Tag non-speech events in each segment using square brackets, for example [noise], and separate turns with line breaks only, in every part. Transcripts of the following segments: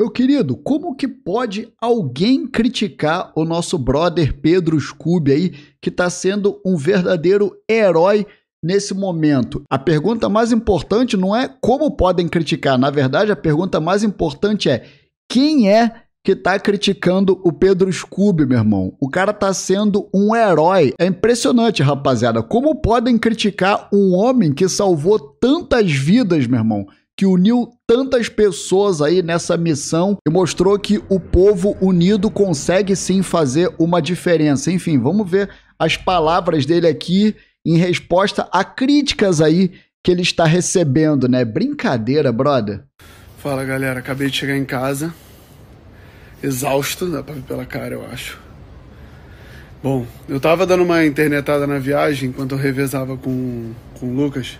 Meu querido, como que pode alguém criticar o nosso brother Pedro Scooby aí, que está sendo um verdadeiro herói nesse momento? A pergunta mais importante não é como podem criticar, na verdade, a pergunta mais importante é quem é que está criticando o Pedro Scooby, meu irmão. O cara está sendo um herói. É impressionante, rapaziada. Como podem criticar um homem que salvou tantas vidas, meu irmão? que uniu tantas pessoas aí nessa missão e mostrou que o povo unido consegue sim fazer uma diferença. Enfim, vamos ver as palavras dele aqui em resposta a críticas aí que ele está recebendo, né? Brincadeira, brother.
Fala, galera, acabei de chegar em casa. Exausto, dá pra ver pela cara, eu acho. Bom, eu tava dando uma internetada na viagem enquanto eu revezava com, com o Lucas.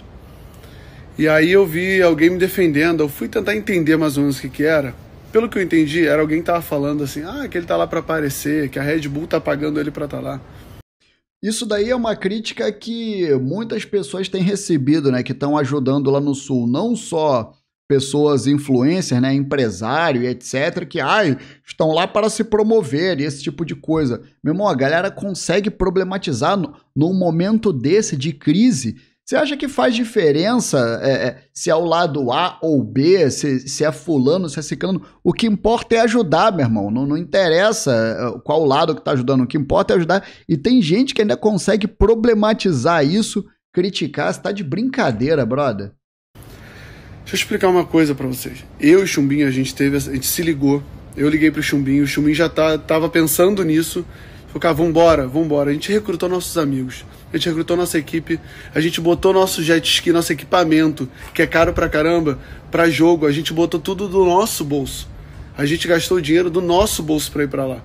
E aí eu vi alguém me defendendo, eu fui tentar entender mais ou menos o que, que era. Pelo que eu entendi, era alguém que tava falando assim, ah, que ele tá lá para aparecer, que a Red Bull tá pagando ele para estar tá lá.
Isso daí é uma crítica que muitas pessoas têm recebido, né? Que estão ajudando lá no Sul. Não só pessoas influencers, né? Empresário, etc., que ai, estão lá para se promover e esse tipo de coisa. Meu irmão, a galera consegue problematizar no, num momento desse de crise você acha que faz diferença é, é, se é o lado A ou B, se, se é fulano, se é ciclano? O que importa é ajudar, meu irmão. Não, não interessa é, qual lado que está ajudando. O que importa é ajudar. E tem gente que ainda consegue problematizar isso, criticar. Você tá de brincadeira,
brother. Deixa eu explicar uma coisa para vocês. Eu e Chumbinho, a gente teve, a gente se ligou. Eu liguei pro Chumbinho, o Chumbinho já tá, tava pensando nisso Falei, cara, vambora, vambora. A gente recrutou nossos amigos, a gente recrutou nossa equipe, a gente botou nosso jet ski, nosso equipamento, que é caro pra caramba, pra jogo. A gente botou tudo do nosso bolso. A gente gastou dinheiro do nosso bolso pra ir pra lá.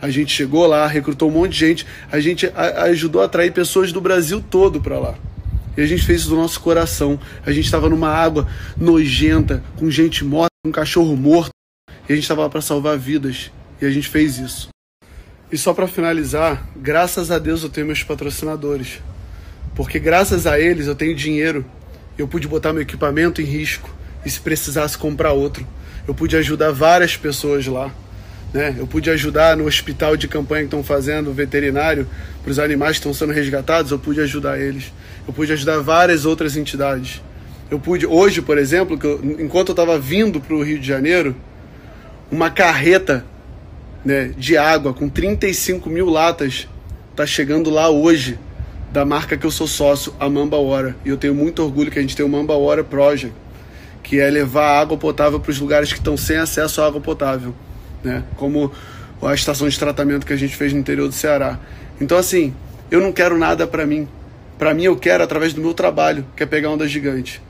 A gente chegou lá, recrutou um monte de gente, a gente ajudou a atrair pessoas do Brasil todo para lá. E a gente fez isso do nosso coração. A gente estava numa água nojenta, com gente morta, com um cachorro morto, e a gente estava lá para salvar vidas. E a gente fez isso. E só para finalizar, graças a Deus eu tenho meus patrocinadores. Porque graças a eles eu tenho dinheiro, eu pude botar meu equipamento em risco e se precisasse comprar outro, eu pude ajudar várias pessoas lá. Né? Eu pude ajudar no hospital de campanha que estão fazendo, veterinário, para os animais que estão sendo resgatados, eu pude ajudar eles. Eu pude ajudar várias outras entidades. Eu pude, hoje, por exemplo, eu, enquanto eu estava vindo para o Rio de Janeiro, uma carreta né, de água com 35 mil latas está chegando lá hoje da marca que eu sou sócio, a Mamba Hora. E eu tenho muito orgulho que a gente tem o Mamba Hora Project, que é levar água potável para os lugares que estão sem acesso à água potável, né? Como a estação de tratamento que a gente fez no interior do Ceará. Então assim, eu não quero nada para mim. Para mim eu quero através do meu trabalho, que é pegar onda gigante.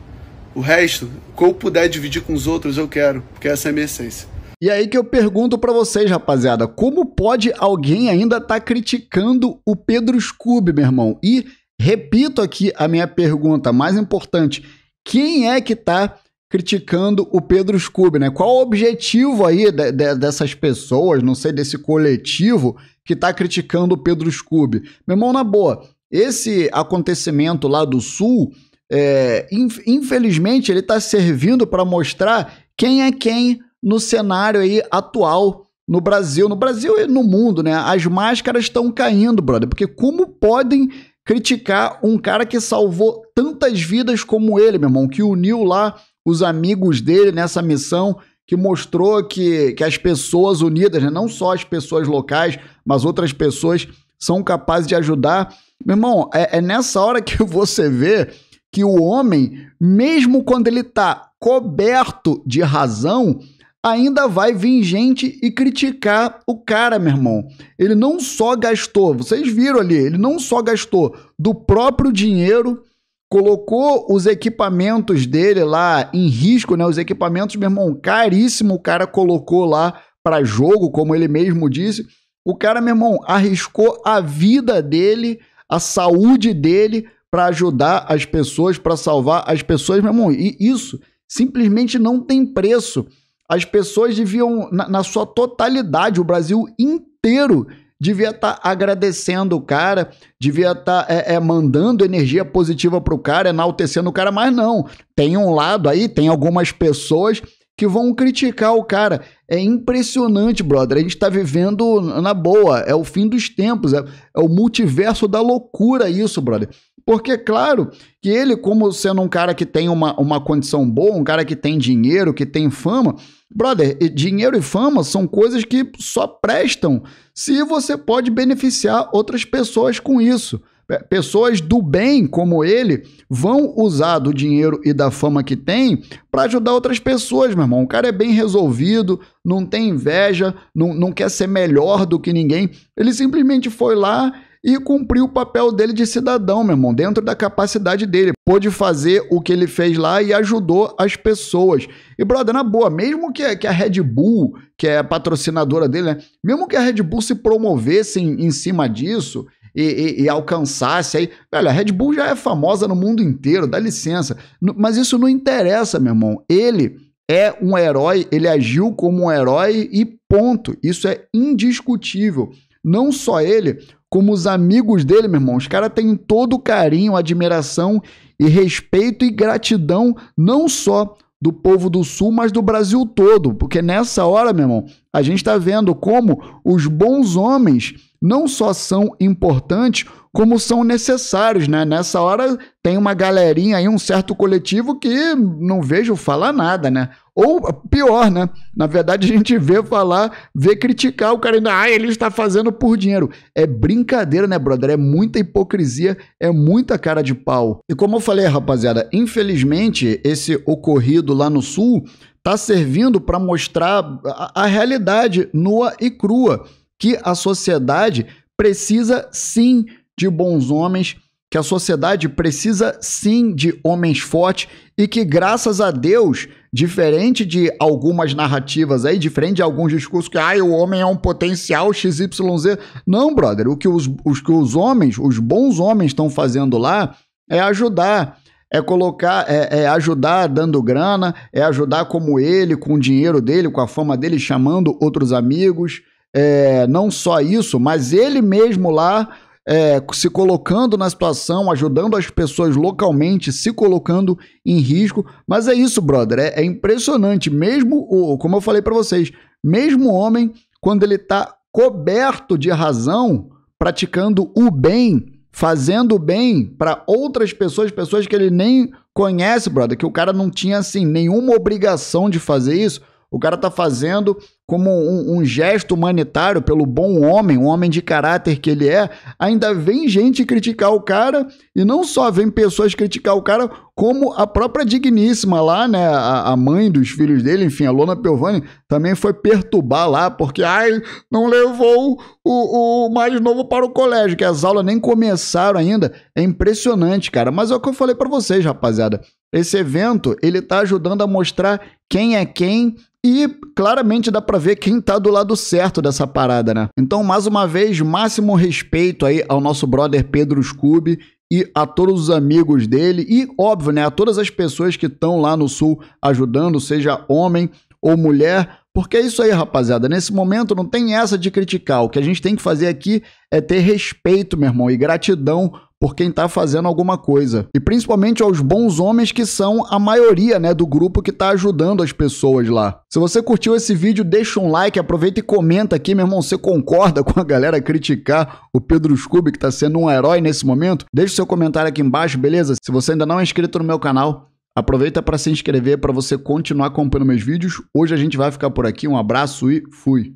O resto, o que eu puder dividir com os outros, eu quero, porque essa é a minha essência.
E aí que eu pergunto para vocês, rapaziada, como pode alguém ainda estar tá criticando o Pedro Scooby, meu irmão? E repito aqui a minha pergunta mais importante, quem é que está criticando o Pedro Scooby, né? Qual o objetivo aí de, de, dessas pessoas, não sei, desse coletivo que está criticando o Pedro Scooby? Meu irmão, na boa, esse acontecimento lá do Sul, é, infelizmente, ele está servindo para mostrar quem é quem no cenário aí atual no Brasil, no Brasil e no mundo, né? As máscaras estão caindo, brother, porque como podem criticar um cara que salvou tantas vidas como ele, meu irmão, que uniu lá os amigos dele nessa missão, que mostrou que, que as pessoas unidas, né? não só as pessoas locais, mas outras pessoas são capazes de ajudar. Meu irmão, é, é nessa hora que [laughs] você vê que o homem, mesmo quando ele tá coberto de razão, ainda vai vir gente e criticar o cara, meu irmão. Ele não só gastou, vocês viram ali, ele não só gastou do próprio dinheiro, colocou os equipamentos dele lá em risco, né? Os equipamentos, meu irmão, caríssimo, o cara colocou lá para jogo, como ele mesmo disse. O cara, meu irmão, arriscou a vida dele, a saúde dele para ajudar as pessoas, para salvar as pessoas, meu irmão. E isso simplesmente não tem preço. As pessoas deviam, na, na sua totalidade, o Brasil inteiro devia estar tá agradecendo o cara, devia estar tá, é, é, mandando energia positiva para o cara, enaltecendo o cara, mas não. Tem um lado aí, tem algumas pessoas que vão criticar o cara. É impressionante, brother. A gente está vivendo na boa, é o fim dos tempos, é, é o multiverso da loucura isso, brother. Porque, claro, que ele, como sendo um cara que tem uma, uma condição boa, um cara que tem dinheiro, que tem fama, brother, dinheiro e fama são coisas que só prestam se você pode beneficiar outras pessoas com isso. Pessoas do bem, como ele, vão usar do dinheiro e da fama que tem para ajudar outras pessoas, meu irmão. O cara é bem resolvido, não tem inveja, não, não quer ser melhor do que ninguém. Ele simplesmente foi lá e cumpriu o papel dele de cidadão, meu irmão, dentro da capacidade dele. Pôde fazer o que ele fez lá e ajudou as pessoas. E, brother, na boa, mesmo que, que a Red Bull, que é patrocinadora dele, né? Mesmo que a Red Bull se promovesse em, em cima disso, e, e, e, alcançasse aí. Velho, a Red Bull já é famosa no mundo inteiro, dá licença. N mas isso não interessa, meu irmão. Ele é um herói, ele agiu como um herói e ponto. Isso é indiscutível. Não só ele, como os amigos dele, meu irmão. Os caras têm todo o carinho, admiração e respeito e gratidão, não só do povo do Sul, mas do Brasil todo. Porque nessa hora, meu irmão, a gente está vendo como os bons homens não só são importantes, como são necessários, né? Nessa hora tem uma galerinha aí, um certo coletivo que não vejo falar nada, né? Ou pior, né? Na verdade, a gente vê falar, vê criticar o cara ainda, ah, ele está fazendo por dinheiro. É brincadeira, né, brother? É muita hipocrisia, é muita cara de pau. E como eu falei, rapaziada, infelizmente, esse ocorrido lá no sul está servindo para mostrar a, a realidade nua e crua que a sociedade precisa sim de bons homens que a sociedade precisa sim de homens fortes e que, graças a Deus, Diferente de algumas narrativas aí, diferente de alguns discursos que ah, o homem é um potencial XYZ. Não, brother. O que os, os, que os homens, os bons homens, estão fazendo lá é ajudar. É colocar, é, é ajudar dando grana, é ajudar como ele, com o dinheiro dele, com a fama dele, chamando outros amigos. É, não só isso, mas ele mesmo lá é, se colocando na situação, ajudando as pessoas localmente, se colocando em risco. Mas é isso, brother. É, é impressionante. Mesmo o, como eu falei para vocês, mesmo o homem, quando ele está coberto de razão, praticando o bem, fazendo o bem para outras pessoas, pessoas que ele nem conhece, brother, que o cara não tinha assim nenhuma obrigação de fazer isso. O cara tá fazendo como um, um, gesto humanitário pelo bom homem, um homem de caráter que ele é. Ainda vem gente criticar o cara, e não só vem pessoas criticar o cara, como a própria digníssima lá, né? A, a mãe dos filhos dele, enfim, a Lona Pelvani também foi perturbar lá, porque, ai, não levou o, o mais novo para o colégio, que as aulas nem começaram ainda. É impressionante, cara. Mas é o que eu falei para vocês, rapaziada. Esse evento, ele tá ajudando a mostrar quem é quem e claramente dá para ver quem tá do lado certo dessa parada, né? Então, mais uma vez, máximo respeito aí ao nosso brother Pedro Scooby e a todos os amigos dele e, óbvio, né, a todas as pessoas que estão lá no sul ajudando, seja homem ou mulher, porque é isso aí, rapaziada. Nesse momento não tem essa de criticar. O que a gente tem que fazer aqui é ter respeito, meu irmão, e gratidão por quem está fazendo alguma coisa. E principalmente aos bons homens que são a maioria, né, do grupo que está ajudando as pessoas lá. Se você curtiu esse vídeo, deixa um like, aproveita e comenta aqui, meu irmão, você concorda [laughs] com a galera criticar o Pedro Scooby que está sendo um herói nesse momento? Deixa o seu comentário aqui embaixo, beleza? Se você ainda não é inscrito no meu canal, Aproveita para se inscrever para você continuar acompanhando meus vídeos. Hoje a gente vai ficar por aqui. Um abraço e fui.